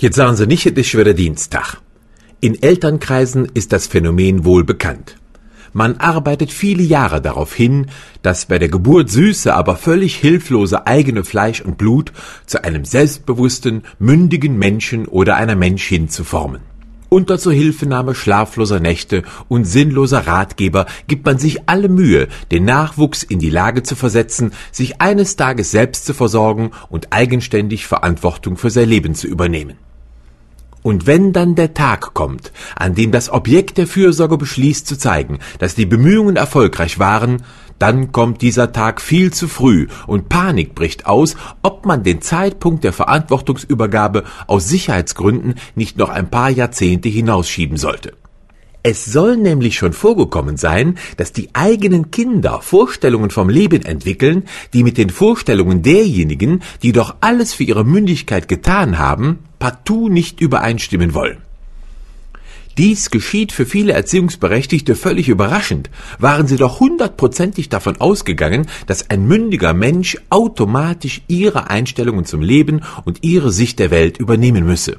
Jetzt sagen Sie nicht, es ist schon wieder Dienstag. In Elternkreisen ist das Phänomen wohl bekannt. Man arbeitet viele Jahre darauf hin, das bei der Geburt süße, aber völlig hilflose eigene Fleisch und Blut zu einem selbstbewussten, mündigen Menschen oder einer Mensch hinzuformen. Unter Zuhilfenahme schlafloser Nächte und sinnloser Ratgeber gibt man sich alle Mühe, den Nachwuchs in die Lage zu versetzen, sich eines Tages selbst zu versorgen und eigenständig Verantwortung für sein Leben zu übernehmen. Und wenn dann der Tag kommt, an dem das Objekt der Fürsorge beschließt zu zeigen, dass die Bemühungen erfolgreich waren, dann kommt dieser Tag viel zu früh und Panik bricht aus, ob man den Zeitpunkt der Verantwortungsübergabe aus Sicherheitsgründen nicht noch ein paar Jahrzehnte hinausschieben sollte. Es soll nämlich schon vorgekommen sein, dass die eigenen Kinder Vorstellungen vom Leben entwickeln, die mit den Vorstellungen derjenigen, die doch alles für ihre Mündigkeit getan haben, partout nicht übereinstimmen wollen. Dies geschieht für viele Erziehungsberechtigte völlig überraschend. Waren sie doch hundertprozentig davon ausgegangen, dass ein mündiger Mensch automatisch ihre Einstellungen zum Leben und ihre Sicht der Welt übernehmen müsse.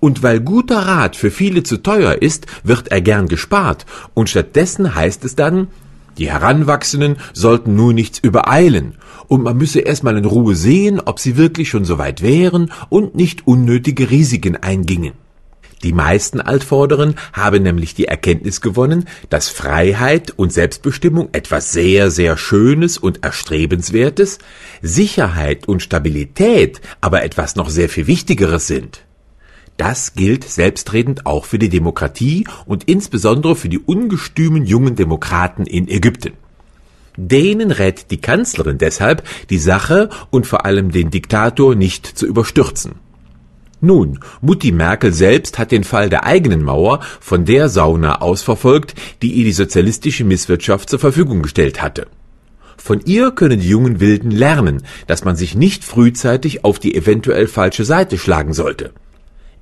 Und weil guter Rat für viele zu teuer ist, wird er gern gespart, und stattdessen heißt es dann, die Heranwachsenden sollten nur nichts übereilen, und man müsse erstmal in Ruhe sehen, ob sie wirklich schon so weit wären und nicht unnötige Risiken eingingen. Die meisten Altvorderen haben nämlich die Erkenntnis gewonnen, dass Freiheit und Selbstbestimmung etwas sehr, sehr Schönes und Erstrebenswertes, Sicherheit und Stabilität aber etwas noch sehr viel Wichtigeres sind. Das gilt selbstredend auch für die Demokratie und insbesondere für die ungestümen jungen Demokraten in Ägypten. Denen rät die Kanzlerin deshalb, die Sache und vor allem den Diktator nicht zu überstürzen. Nun, Mutti Merkel selbst hat den Fall der eigenen Mauer von der Sauna aus verfolgt, die ihr die sozialistische Misswirtschaft zur Verfügung gestellt hatte. Von ihr können die jungen Wilden lernen, dass man sich nicht frühzeitig auf die eventuell falsche Seite schlagen sollte.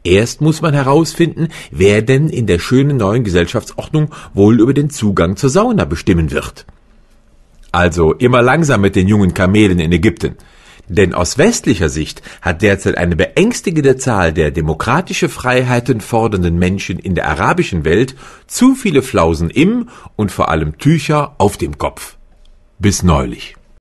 Erst muss man herausfinden, wer denn in der schönen neuen Gesellschaftsordnung wohl über den Zugang zur Sauna bestimmen wird. Also immer langsam mit den jungen Kamelen in Ägypten. Denn aus westlicher Sicht hat derzeit eine beängstigende Zahl der demokratische Freiheiten fordernden Menschen in der arabischen Welt zu viele Flausen im und vor allem Tücher auf dem Kopf. Bis neulich.